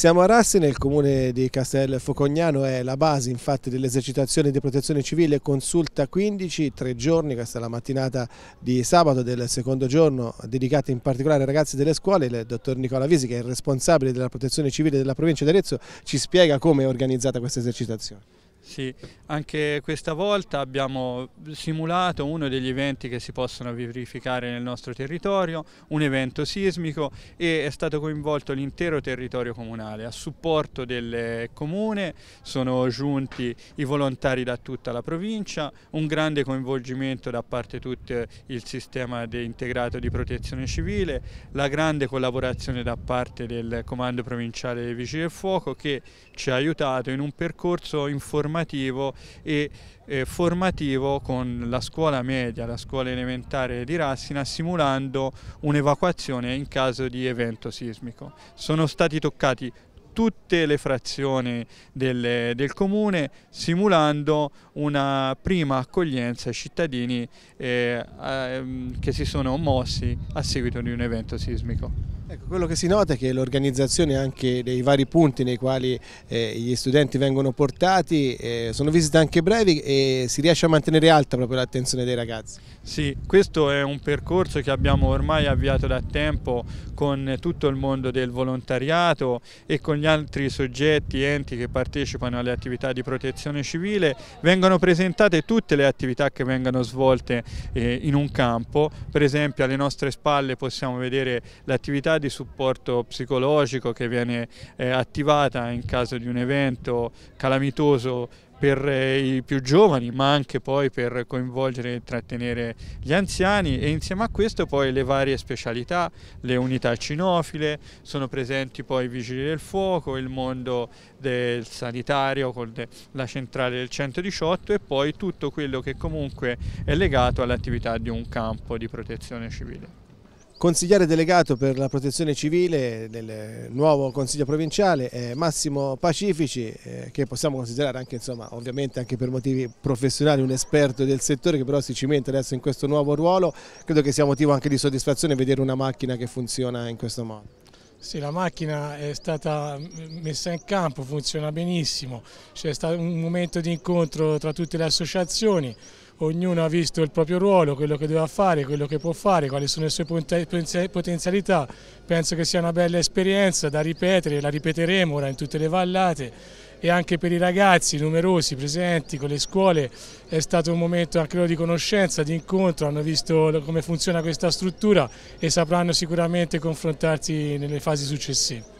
Siamo a Rassi nel comune di Castel Focognano, è la base infatti dell'esercitazione di protezione civile Consulta 15, tre giorni, questa è la mattinata di sabato del secondo giorno, dedicata in particolare ai ragazzi delle scuole. Il dottor Nicola Visi, che è il responsabile della protezione civile della provincia di Arezzo, ci spiega come è organizzata questa esercitazione. Sì, anche questa volta abbiamo simulato uno degli eventi che si possono verificare nel nostro territorio, un evento sismico e è stato coinvolto l'intero territorio comunale. A supporto del comune sono giunti i volontari da tutta la provincia, un grande coinvolgimento da parte di tutto il sistema integrato di protezione civile, la grande collaborazione da parte del comando provinciale dei Vigili del Fuoco che ci ha aiutato in un percorso informativo informativo e eh, formativo con la scuola media, la scuola elementare di Rassina, simulando un'evacuazione in caso di evento sismico. Sono stati toccati tutte le frazioni del, del, comune simulando una prima accoglienza ai cittadini eh, eh, che si sono mossi a seguito di un evento sismico. Ecco, quello che si nota è che l'organizzazione anche dei vari punti nei quali eh, gli studenti vengono portati eh, sono visite anche brevi e si riesce a mantenere alta proprio l'attenzione dei ragazzi. Sì, questo è un percorso che abbiamo ormai avviato da tempo con tutto il mondo del volontariato e con gli altri soggetti, enti che partecipano alle attività di protezione civile. Vengono presentate tutte le attività che vengono svolte eh, in un campo, per esempio alle nostre spalle possiamo vedere l'attività di supporto psicologico che viene eh, attivata in caso di un evento calamitoso per eh, i più giovani ma anche poi per coinvolgere e trattenere gli anziani e insieme a questo poi le varie specialità, le unità cinofile, sono presenti poi i vigili del fuoco, il mondo del sanitario con la centrale del 118 e poi tutto quello che comunque è legato all'attività di un campo di protezione civile. Consigliere delegato per la protezione civile del nuovo Consiglio provinciale è Massimo Pacifici, eh, che possiamo considerare anche, insomma, ovviamente anche per motivi professionali, un esperto del settore che però si cimenta adesso in questo nuovo ruolo. Credo che sia motivo anche di soddisfazione vedere una macchina che funziona in questo modo. Sì, la macchina è stata messa in campo, funziona benissimo, c'è stato un momento di incontro tra tutte le associazioni, ognuno ha visto il proprio ruolo, quello che doveva fare, quello che può fare, quali sono le sue potenzialità, penso che sia una bella esperienza da ripetere, la ripeteremo ora in tutte le vallate e anche per i ragazzi numerosi presenti con le scuole è stato un momento anche loro di conoscenza, di incontro, hanno visto come funziona questa struttura e sapranno sicuramente confrontarsi nelle fasi successive.